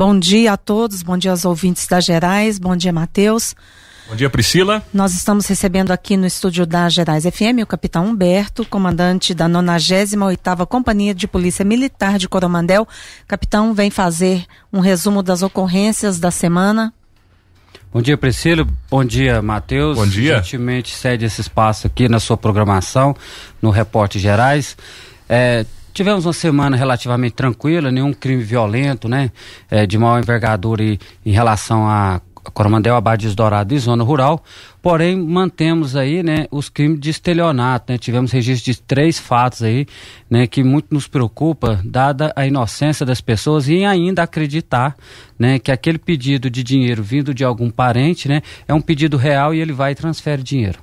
Bom dia a todos, bom dia aos ouvintes da Gerais, bom dia, Matheus. Bom dia, Priscila. Nós estamos recebendo aqui no estúdio da Gerais FM o capitão Humberto, comandante da 98ª Companhia de Polícia Militar de Coromandel. Capitão, vem fazer um resumo das ocorrências da semana. Bom dia, Priscila. Bom dia, Matheus. Bom dia. Gentilmente cede esse espaço aqui na sua programação, no Repórter Gerais. É, Tivemos uma semana relativamente tranquila, nenhum crime violento, né? É, de maior envergadura e, em relação a Coromandel, Abades Dourado e Zona Rural. Porém, mantemos aí, né, os crimes de estelionato, né? Tivemos registro de três fatos aí, né, que muito nos preocupa, dada a inocência das pessoas e ainda acreditar, né, que aquele pedido de dinheiro vindo de algum parente, né, é um pedido real e ele vai e transfere dinheiro.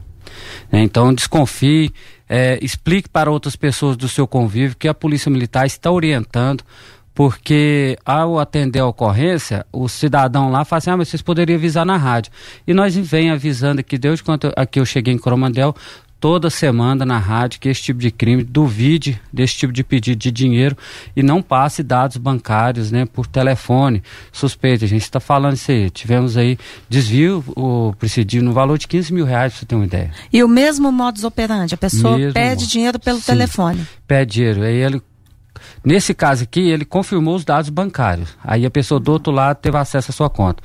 Né, então desconfie é, explique para outras pessoas do seu convívio que a Polícia Militar está orientando, porque ao atender a ocorrência, o cidadão lá fala assim, ah, mas vocês poderiam avisar na rádio. E nós vem avisando aqui, desde quando eu, aqui eu cheguei em Cromandel, toda semana na rádio que esse tipo de crime duvide desse tipo de pedido de dinheiro e não passe dados bancários né, por telefone. Suspeita, a gente está falando isso aí. Tivemos aí desvio, o Presidio, no valor de 15 mil reais, para você ter uma ideia. E o mesmo modus operandi, a pessoa mesmo pede modo. dinheiro pelo Sim, telefone. Pede dinheiro. Aí ele Nesse caso aqui, ele confirmou os dados bancários. Aí a pessoa do outro lado teve acesso à sua conta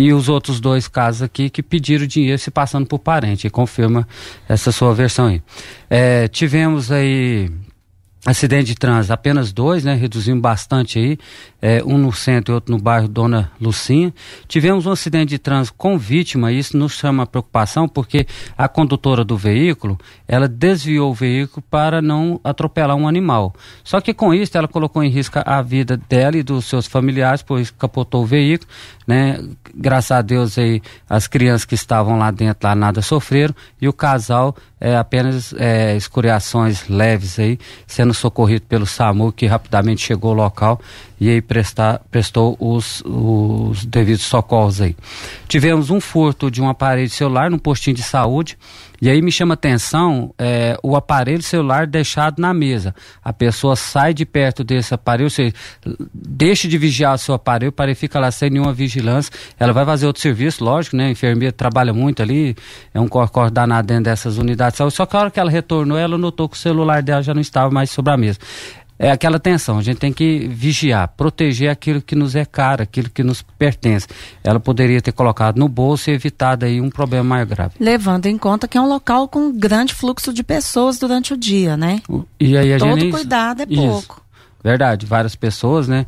e os outros dois casos aqui que pediram dinheiro se passando por parente. Confirma essa sua versão aí. É, tivemos aí Acidente de trânsito, apenas dois, né? Reduzimos bastante aí, é, um no centro e outro no bairro Dona Lucinha. Tivemos um acidente de trânsito com vítima, e isso nos chama preocupação, porque a condutora do veículo, ela desviou o veículo para não atropelar um animal. Só que com isso, ela colocou em risco a vida dela e dos seus familiares, pois capotou o veículo, né? Graças a Deus aí, as crianças que estavam lá dentro, lá nada sofreram, e o casal é, apenas é, escoriações leves aí, sendo socorrido pelo SAMU, que rapidamente chegou ao local e aí prestar, prestou os, os devidos socorros aí. Tivemos um furto de um aparelho celular no postinho de saúde, e aí me chama atenção é, o aparelho celular deixado na mesa. A pessoa sai de perto desse aparelho, ou seja, deixa de vigiar o seu aparelho, o aparelho fica lá sem nenhuma vigilância. Ela vai fazer outro serviço, lógico, né? A enfermeira trabalha muito ali, é um corcor dentro dessas unidades de saúde. Só que a hora que ela retornou, ela notou que o celular dela já não estava mais sobre a mesa é aquela tensão, a gente tem que vigiar, proteger aquilo que nos é caro, aquilo que nos pertence. Ela poderia ter colocado no bolso e evitado aí um problema mais grave. Levando em conta que é um local com grande fluxo de pessoas durante o dia, né? E aí a Todo gente... cuidado é pouco. Verdade, várias pessoas, né?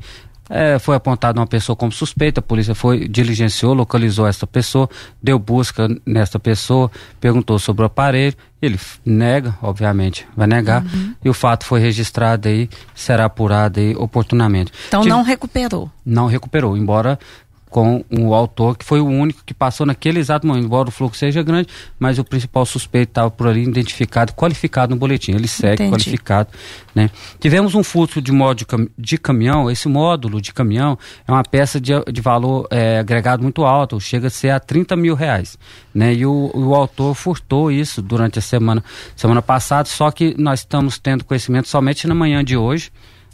É, foi apontada uma pessoa como suspeita, a polícia foi, diligenciou, localizou essa pessoa, deu busca nessa pessoa, perguntou sobre o aparelho, ele nega, obviamente, vai negar, uhum. e o fato foi registrado aí, será apurado aí oportunamente. Então Tive... não recuperou? Não recuperou, embora com o autor, que foi o único que passou naquele exato momento, embora o fluxo seja grande, mas o principal suspeito estava por ali identificado, qualificado no boletim. Ele segue Entendi. qualificado. Né? Tivemos um fluxo de módulo de caminhão, esse módulo de caminhão é uma peça de, de valor é, agregado muito alto, chega a ser a 30 mil reais. Né? E o, o autor furtou isso durante a semana, semana passada, só que nós estamos tendo conhecimento somente na manhã de hoje,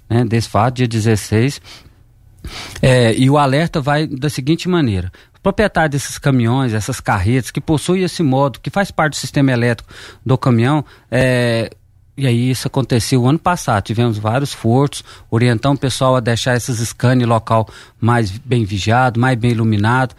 né, desse fato, dia 16, é, e o alerta vai da seguinte maneira: o proprietário desses caminhões, essas carretas, que possui esse modo, que faz parte do sistema elétrico do caminhão, é, e aí isso aconteceu ano passado, tivemos vários furtos, orientando o pessoal a deixar essas scanners local mais bem vigiado, mais bem iluminado.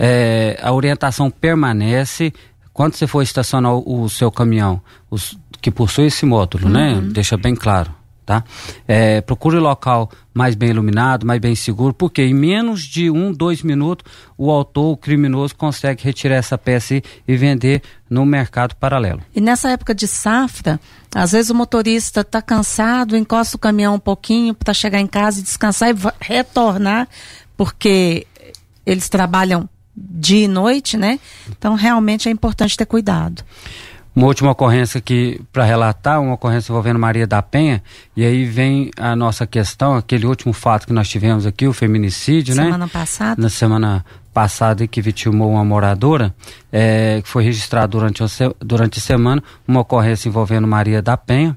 É, a orientação permanece quando você for estacionar o, o seu caminhão, os, que possui esse módulo, né? uhum. né? Deixa bem claro tá? É, procure local mais bem iluminado, mais bem seguro, porque em menos de um, dois minutos o autor, o criminoso, consegue retirar essa peça e vender no mercado paralelo. E nessa época de safra, às vezes o motorista está cansado, encosta o caminhão um pouquinho para chegar em casa e descansar e retornar, porque eles trabalham dia e noite, né? Então realmente é importante ter cuidado. Uma última ocorrência aqui para relatar, uma ocorrência envolvendo Maria da Penha, e aí vem a nossa questão, aquele último fato que nós tivemos aqui, o feminicídio, semana né? Semana passada. Na semana passada que vitimou uma moradora, é, foi registrado durante, durante a semana, uma ocorrência envolvendo Maria da Penha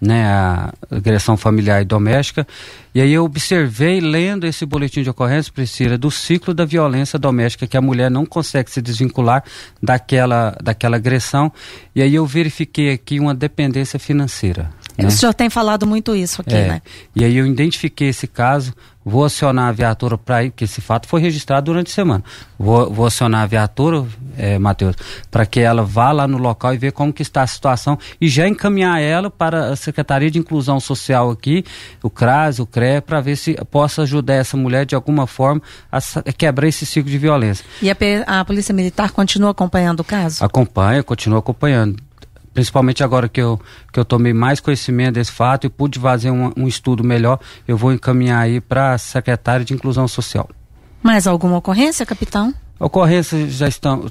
né, a agressão familiar e doméstica. E aí eu observei, lendo esse boletim de ocorrência, Priscila, do ciclo da violência doméstica, que a mulher não consegue se desvincular daquela, daquela agressão. E aí eu verifiquei aqui uma dependência financeira. Né? O senhor tem falado muito isso aqui, é. né? E aí eu identifiquei esse caso, vou acionar a viatura para que esse fato foi registrado durante a semana. Vou, vou acionar a viatura, é, Matheus, para que ela vá lá no local e ver como que está a situação e já encaminhar ela para a Secretaria de Inclusão Social aqui, o CRAS, o CRE, para ver se possa ajudar essa mulher de alguma forma a, a quebrar esse ciclo de violência. E a, a Polícia Militar continua acompanhando o caso? Acompanha, continua acompanhando principalmente agora que eu, que eu tomei mais conhecimento desse fato e pude fazer um, um estudo melhor, eu vou encaminhar aí para a secretária de Inclusão Social. Mais alguma ocorrência, capitão? Ocorrências já estão.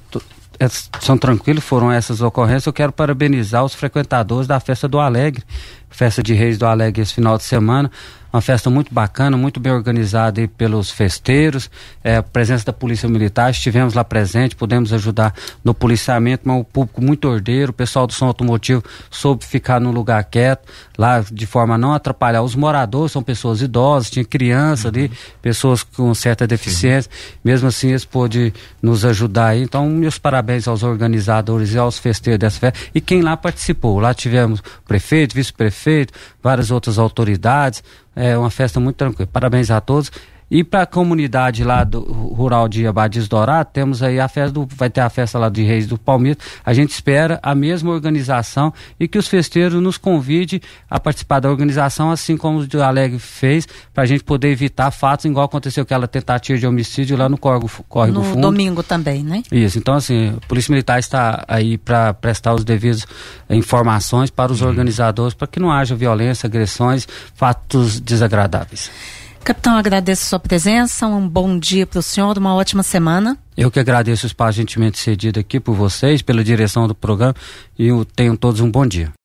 É, são tranquilos, foram essas ocorrências. Eu quero parabenizar os frequentadores da festa do Alegre Festa de Reis do Alegre esse final de semana. Uma festa muito bacana, muito bem organizada aí pelos festeiros, é, presença da Polícia Militar, estivemos lá presente, pudemos ajudar no policiamento, mas o público muito ordeiro, o pessoal do som automotivo soube ficar num lugar quieto, lá de forma a não atrapalhar. Os moradores são pessoas idosas, tinha criança uhum. ali, pessoas com certa deficiência, Sim. mesmo assim eles pôde nos ajudar aí. Então, meus parabéns aos organizadores e aos festeiros dessa festa e quem lá participou. Lá tivemos prefeito, vice-prefeito, prefeito, várias outras autoridades. É uma festa muito tranquila. Parabéns a todos. E para a comunidade lá do rural de Abades Dourado, temos aí a festa do, vai ter a festa lá de Reis do Palmito A gente espera a mesma organização e que os festeiros nos convide a participar da organização, assim como o de Alegre fez, para a gente poder evitar fatos igual aconteceu aquela tentativa de homicídio lá no Córrego, do no Fundo. No domingo também, né? Isso. Então, assim, a Polícia Militar está aí para prestar os devidos informações para os uhum. organizadores, para que não haja violência, agressões, fatos desagradáveis. Capitão, agradeço sua presença, um bom dia para o senhor, uma ótima semana. Eu que agradeço o espaço gentilmente cedido aqui por vocês, pela direção do programa e tenham todos um bom dia.